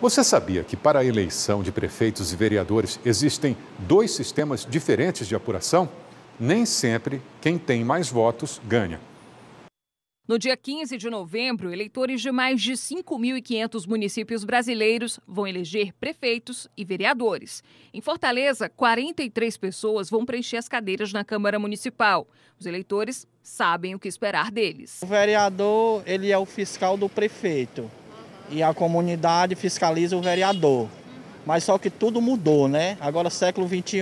Você sabia que para a eleição de prefeitos e vereadores existem dois sistemas diferentes de apuração? Nem sempre quem tem mais votos ganha. No dia 15 de novembro, eleitores de mais de 5.500 municípios brasileiros vão eleger prefeitos e vereadores. Em Fortaleza, 43 pessoas vão preencher as cadeiras na Câmara Municipal. Os eleitores sabem o que esperar deles. O vereador, ele é o fiscal do prefeito e a comunidade fiscaliza o vereador. Mas só que tudo mudou, né? Agora, século XXI,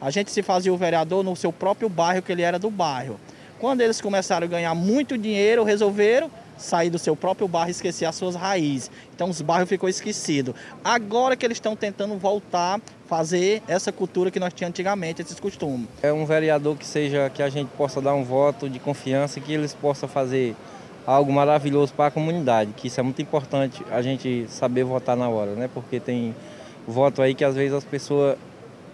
a gente se fazia o vereador no seu próprio bairro, que ele era do bairro. Quando eles começaram a ganhar muito dinheiro, resolveram sair do seu próprio bairro e esquecer as suas raízes. Então os bairros ficou esquecido. Agora que eles estão tentando voltar, fazer essa cultura que nós tínhamos antigamente, esses costumes. É um vereador que seja que a gente possa dar um voto de confiança e que eles possam fazer algo maravilhoso para a comunidade, que isso é muito importante a gente saber votar na hora, né? Porque tem voto aí que às vezes as pessoas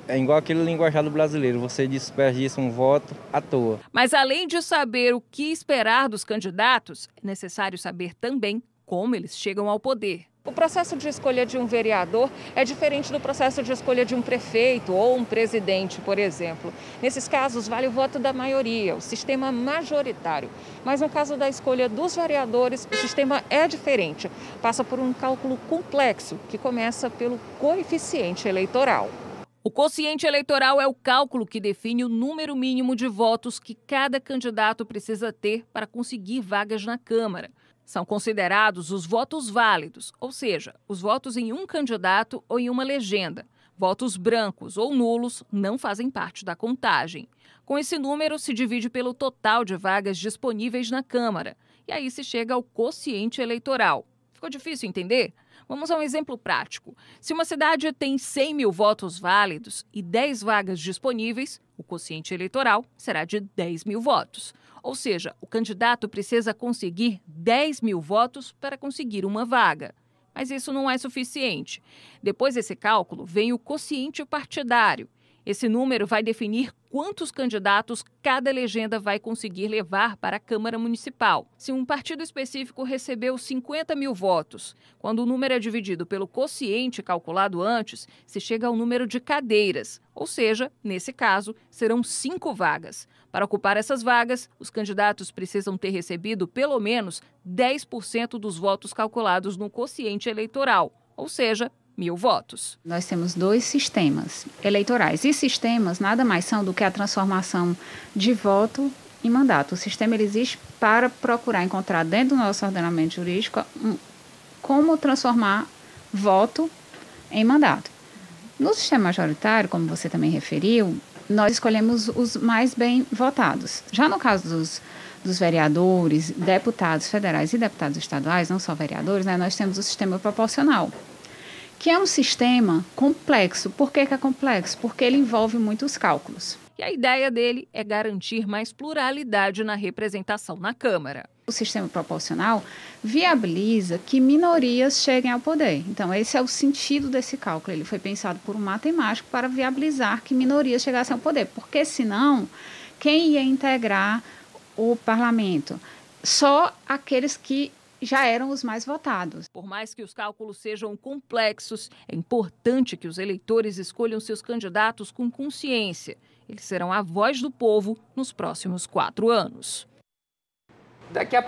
é igual aquele linguajar do brasileiro, você desperdiça um voto à toa. Mas além de saber o que esperar dos candidatos, é necessário saber também como eles chegam ao poder. O processo de escolha de um vereador é diferente do processo de escolha de um prefeito ou um presidente, por exemplo. Nesses casos, vale o voto da maioria, o sistema majoritário. Mas no caso da escolha dos vereadores, o sistema é diferente. Passa por um cálculo complexo, que começa pelo coeficiente eleitoral. O quociente eleitoral é o cálculo que define o número mínimo de votos que cada candidato precisa ter para conseguir vagas na Câmara. São considerados os votos válidos, ou seja, os votos em um candidato ou em uma legenda. Votos brancos ou nulos não fazem parte da contagem. Com esse número, se divide pelo total de vagas disponíveis na Câmara. E aí se chega ao quociente eleitoral. Ficou difícil entender? Vamos a um exemplo prático. Se uma cidade tem 100 mil votos válidos e 10 vagas disponíveis, o quociente eleitoral será de 10 mil votos. Ou seja, o candidato precisa conseguir 10 mil votos para conseguir uma vaga. Mas isso não é suficiente. Depois desse cálculo, vem o quociente partidário esse número vai definir quantos candidatos cada legenda vai conseguir levar para a Câmara Municipal. Se um partido específico recebeu 50 mil votos, quando o número é dividido pelo quociente calculado antes, se chega ao número de cadeiras, ou seja, nesse caso, serão cinco vagas. Para ocupar essas vagas, os candidatos precisam ter recebido pelo menos 10% dos votos calculados no quociente eleitoral, ou seja, mil votos. Nós temos dois sistemas eleitorais. E sistemas nada mais são do que a transformação de voto em mandato. O sistema existe para procurar encontrar dentro do nosso ordenamento jurídico como transformar voto em mandato. No sistema majoritário, como você também referiu, nós escolhemos os mais bem votados. Já no caso dos, dos vereadores, deputados federais e deputados estaduais, não só vereadores, né, nós temos o sistema proporcional que é um sistema complexo. Por que, que é complexo? Porque ele envolve muitos cálculos. E a ideia dele é garantir mais pluralidade na representação na Câmara. O sistema proporcional viabiliza que minorias cheguem ao poder. Então, esse é o sentido desse cálculo. Ele foi pensado por um matemático para viabilizar que minorias chegassem ao poder, porque senão, quem ia integrar o parlamento? Só aqueles que já eram os mais votados. Por mais que os cálculos sejam complexos, é importante que os eleitores escolham seus candidatos com consciência. Eles serão a voz do povo nos próximos quatro anos. Daqui a